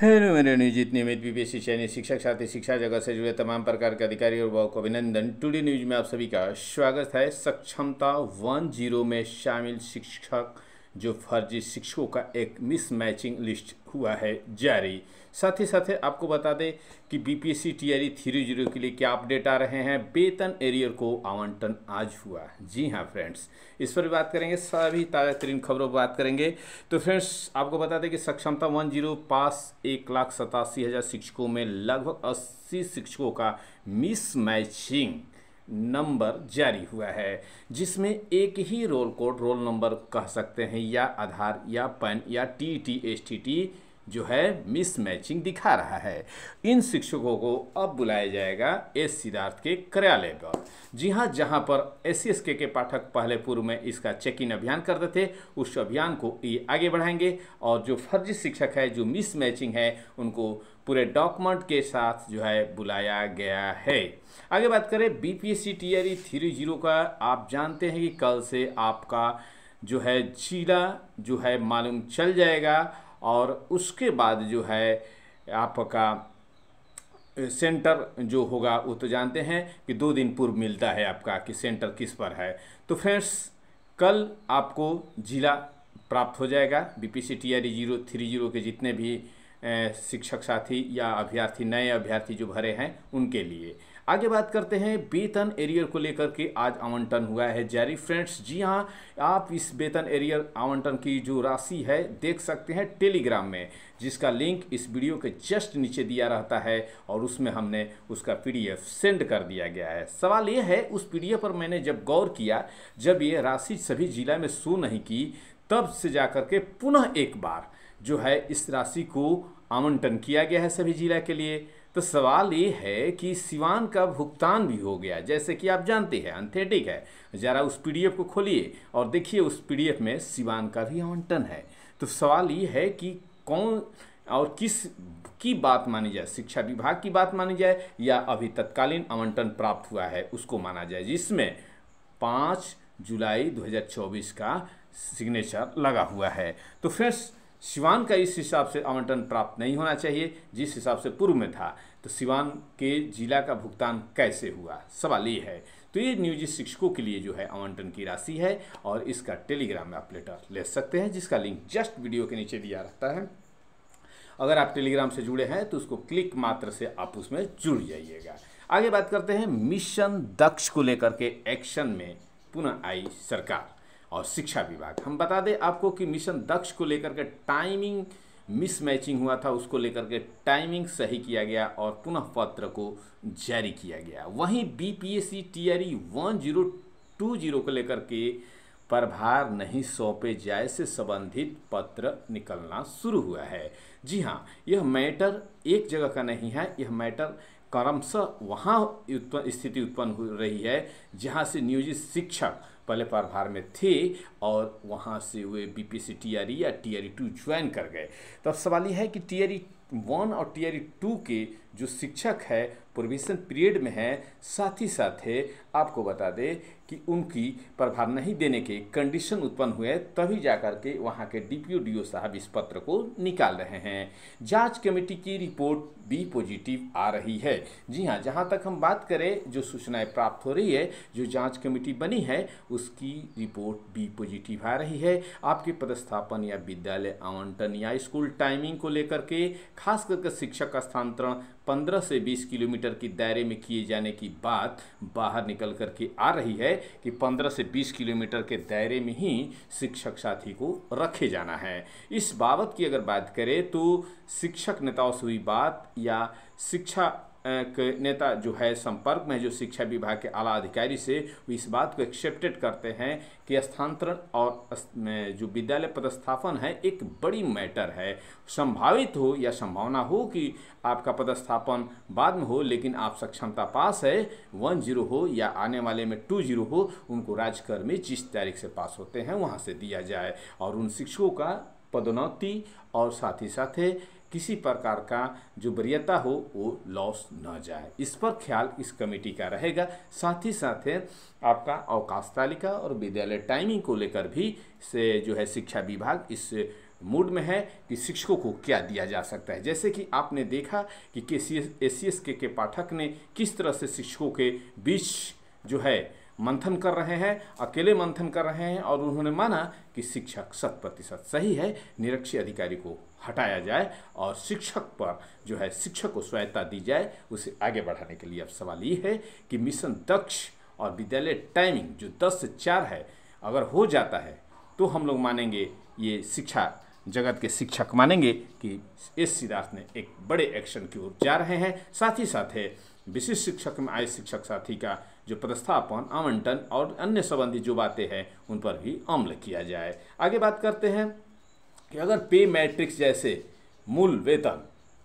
hello मेरे न्यूजित नियमित BPSC चयनित शिक्षक साथी शिक्षा जगत से जुड़े तमाम प्रकार के अधिकारी और बहुत को अभिनंदन टुडे न्यूज में आप सभी का स्वागत है सक्षमता वन जीरो में शामिल शिक्षक जो फर्जी शिक्षकों का एक मिसमैचिंग लिस्ट हुआ है जारी साथ ही साथ आपको बता दें कि बीपीएससी टीआरई थ्री जीरो के लिए क्या अपडेट आ रहे हैं वेतन एरियर को आवंटन आज हुआ जी हाँ फ्रेंड्स इस पर भी बात करेंगे सभी ताज़ा तरीन खबरों पर बात करेंगे तो फ्रेंड्स आपको बता दें कि सक्षमता वन जीरो पास एक लाख सतासी हज़ार शिक्षकों में लगभग अस्सी शिक्षकों का मिसमैचिंग नंबर जारी हुआ है जिसमें एक ही रोल कोड रोल नंबर कह सकते हैं या आधार या पैन या T T S T T जो है मिसमैचिंग दिखा रहा है इन शिक्षकों को अब बुलाया जाएगा एस सिद्धार्थ के कार्यालय पर जी हाँ जहाँ पर एस सी के पाठक पहले पूर्व में इसका चेक इन अभियान करते थे उस अभियान को ये आगे बढ़ाएंगे और जो फर्जी शिक्षक है जो मिसमैचिंग है उनको पूरे डॉक्यूमेंट के साथ जो है बुलाया गया है आगे बात करें B P S C T R E three zero का आप जानते हैं कि कल से आपका जो है जिला जो है मालूम चल जाएगा और उसके बाद जो है आपका सेंटर जो होगा वो तो जानते हैं कि दो दिन पूर्व मिलता है आपका कि सेंटर किस पर है तो फ्रेंड्स कल आपको जिला प्राप्त हो जाएगा B P C T R zero three zero के जितने भी शिक्षक साथी या अभ्यर्थी नए अभ्यर्थी जो भरे हैं उनके लिए आगे बात करते हैं वेतन एरियर को लेकर के आज आवंटन हुआ है जैरी फ्रेंड्स जी हाँ आप इस वेतन एरियर आवंटन की जो राशि है देख सकते हैं टेलीग्राम में जिसका लिंक इस वीडियो के जस्ट नीचे दिया रहता है और उसमें हमने उसका पीडीएफ सेंड कर दिया गया है सवाल ये है उस पी पर मैंने जब गौर किया जब ये राशि सभी जिला में शो नहीं की तब से जा कर के पुनः एक बार जो है इस राशि को आवंटन किया गया है सभी जिला के लिए तो सवाल ये है कि सिवान का भुगतान भी हो गया जैसे कि आप जानते हैं अंथेटिक है ज़रा उस पीडीएफ को खोलिए और देखिए उस पीडीएफ में सिवान का भी आवंटन है तो सवाल ये है कि कौन और किस की बात मानी जाए शिक्षा विभाग की बात मानी जाए या अभी तत्कालीन आवंटन प्राप्त हुआ है उसको माना जाए जिसमें पाँच जुलाई 2024 का सिग्नेचर लगा हुआ है तो फ्रेंड्स सिवान का इस हिसाब से आवंटन प्राप्त नहीं होना चाहिए जिस हिसाब से पूर्व में था तो सिवान के जिला का भुगतान कैसे हुआ सवाल ये है तो ये नियोजित शिक्षकों के लिए जो है आवंटन की राशि है और इसका टेलीग्राम में आप लेटर ले सकते हैं जिसका लिंक जस्ट वीडियो के नीचे दिया रहता है अगर आप टेलीग्राम से जुड़े हैं तो उसको क्लिक मात्र से आप उसमें जुड़ जाइएगा आगे बात करते हैं मिशन दक्ष को लेकर के एक्शन में पुनः आई सरकार और शिक्षा विभाग हम बता दें आपको कि मिशन दक्ष को लेकर के टाइमिंग मिसमैचिंग हुआ था उसको लेकर के टाइमिंग सही किया गया और पुनः पत्र को जारी किया गया वहीं B P S C T R E one zero two zero को लेकर के प्रभार नहीं सौंपे जाए से संबंधित पत्र निकलना शुरू हुआ है जी हाँ यह मैटर एक जगह का नहीं है यह मैटर क्रमश वहाँ उत्पन्न स्थिति उत्पन्न हो रही है जहाँ से नियोजित शिक्षक पहले प्रभार में थे और वहाँ से वे B P C T R E या T R E two join कर गए तब तो सवाल यह है कि टी आर ई वन और टी आर ई टू के जो शिक्षक है प्रोविज़न पीरियड में है साथ ही साथ है आपको बता दें कि उनकी प्रभाव नहीं देने के कंडीशन उत्पन्न हुए तभी जाकर के वहाँ के डी डीओ साहब इस पत्र को निकाल रहे हैं जांच कमेटी की रिपोर्ट बी पॉजिटिव आ रही है जी हाँ जहाँ तक हम बात करें जो सूचनाएं प्राप्त हो रही है जो जांच कमेटी बनी है उसकी रिपोर्ट बी पॉजिटिव आ रही है आपके पदस्थापन या विद्यालय आवंटन या स्कूल टाइमिंग को लेकर के खास करके शिक्षक स्थानांतरण पंद्रह से बीस किलोमीटर किलोमीटर की दायरे में किए जाने की बात बाहर निकल कर के आ रही है कि 15 से 20 किलोमीटर के दायरे में ही शिक्षक साथी को रखे जाना है इस बाबत की अगर बात करें तो शिक्षक नेताओं से हुई बात या शिक्षा के नेता जो है संपर्क में जो शिक्षा विभाग के आला अधिकारी से वो इस बात को एक्सेप्टेड करते हैं कि स्थानांतरण और जो विद्यालय पदस्थापन है एक बड़ी मैटर है संभावित हो या संभावना हो कि आपका पदस्थापन बाद में हो लेकिन आप सक्षमता पास है वन जीरो हो या आने वाले में टू जीरो हो उनको राजकर्मी जिस तारीख से पास होते हैं वहाँ से दिया जाए और उन शिक्षकों का पदोन्नति और साथ ही साथ किसी प्रकार का जो वरीयता हो वो लॉस न जाए इस पर ख्याल इस कमेटी का रहेगा साथ ही साथ है आपका अवकाश तालिका और विद्यालय टाइमिंग को लेकर भी से जो है शिक्षा विभाग इस मूड में है कि शिक्षकों को क्या दिया जा सकता है जैसे कि आपने देखा कि के सी एस के के पाठक ने किस तरह से शिक्षकों के बीच जो है मंथन कर रहे हैं अकेले मंथन कर रहे हैं और उन्होंने माना कि शिक्षक शत प्रतिशत सही है निरक्षी अधिकारी को हटाया जाए और शिक्षक पर जो है शिक्षक को स्वायत्ता दी जाए उसे आगे बढ़ाने के लिए अब सवाल ये है कि मिशन दक्ष और विद्यालय टाइमिंग जो दस से चार है अगर हो जाता है तो हम लोग मानेंगे ये शिक्षा जगत के शिक्षक मानेंगे कि एस सिद्धार्थ ने एक बड़े एक्शन की ओर जा रहे हैं साथ ही साथ है विशिष्ट शिक्षक में आए शिक्षक साथी का जो प्रस्थापन आवंटन और अन्य संबंधी जो बातें हैं उन पर भी अमल किया जाए आगे बात करते हैं कि अगर पे मैट्रिक्स जैसे मूल वेतन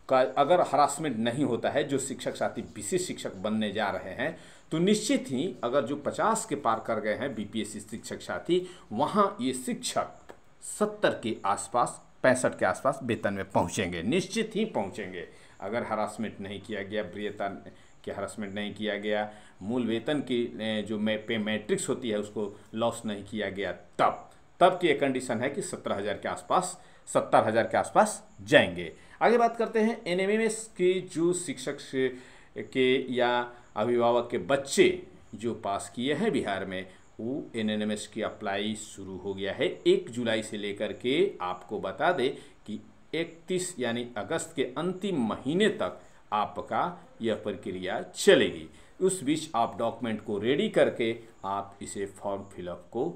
का अगर हरासमेंट नहीं होता है जो शिक्षक साथी विशेष शिक्षक बनने जा रहे हैं तो निश्चित ही अगर जो 50 के पार कर गए हैं बीपीएससी शिक्षक साथी वहाँ ये शिक्षक 70 के आसपास पैंसठ के आसपास वेतन में पहुँचेंगे निश्चित ही पहुँचेंगे अगर हरासमेंट नहीं किया गया वेतन के हरासमेंट नहीं किया गया मूल वेतन की जो पे मैट्रिक्स होती है उसको लॉस नहीं किया गया तब तब की एक कंडीशन है कि सत्रह हज़ार के आसपास सत्तर हज़ार के आसपास जाएंगे आगे बात करते हैं एन एम के जो शिक्षक के या अभिभावक के बच्चे जो पास किए हैं बिहार में O N N M S की अप्लाई शुरू हो गया है एक जुलाई से लेकर के आपको बता दें कि इकतीस यानी अगस्त के अंतिम महीने तक आपका यह प्रक्रिया चलेगी उस बीच आप डॉक्यूमेंट को रेडी करके आप इसे फॉर्म फिलअप को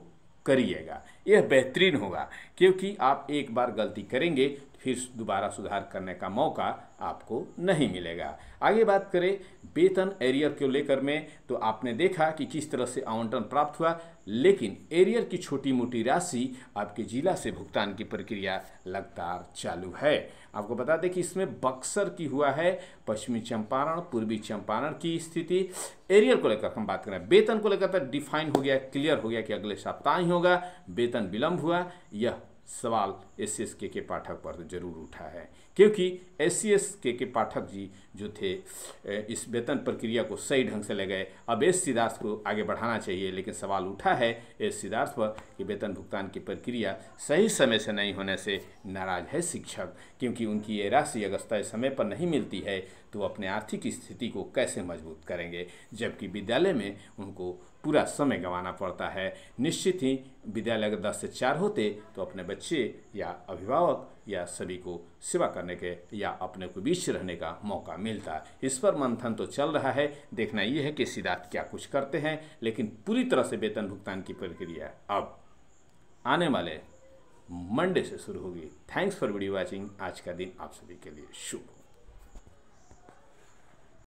करिएगा यह बेहतरीन होगा क्योंकि आप एक बार गलती करेंगे फिर दोबारा सुधार करने का मौका आपको नहीं मिलेगा आगे बात करें वेतन एरियर को लेकर में तो आपने देखा कि किस तरह से आवंटन प्राप्त हुआ लेकिन एरियर की छोटी मोटी राशि आपके जिला से भुगतान की प्रक्रिया लगातार चालू है आपको बता दें कि इसमें बक्सर की हुआ है पश्चिमी चंपारण पूर्वी चंपारण की स्थिति एरियर को लेकर हम बात करें वेतन को लेकर तो डिफाइन हो गया क्लियर हो गया कि अगले सप्ताह ही होगा वेतन विलंब हुआ यह सवाल एस एस के के पाठक पर जरूर उठा है क्योंकि एस सी एस के के पाठक जी जो थे इस वेतन प्रक्रिया को सही ढंग से ले गए अब एस सिद्धार्थ को आगे बढ़ाना चाहिए लेकिन सवाल उठा है एस सिद्धार्थ पर कि वेतन भुगतान की प्रक्रिया सही समय से नहीं होने से नाराज है शिक्षक क्योंकि उनकी ये राशि अगस्त समय पर नहीं मिलती है तो अपने आर्थिक स्थिति को कैसे मजबूत करेंगे जबकि विद्यालय में उनको पूरा समय गंवाना पड़ता है निश्चित ही विद्यालय अगर दस से चार होते तो अपने बच्चे या या अभिभावक या सभी को सेवा करने के या अपने को बीच रहने का मौका मिलता है इस पर मंथन तो चल रहा है देखना यह है कि सिद्धार्थ क्या कुछ करते हैं लेकिन पूरी तरह से वेतन भुगतान की प्रक्रिया अब आने वाले मंडे से शुरू होगी थैंक्स फॉर वीडियो वॉचिंग आज का दिन आप सभी के लिए शुभ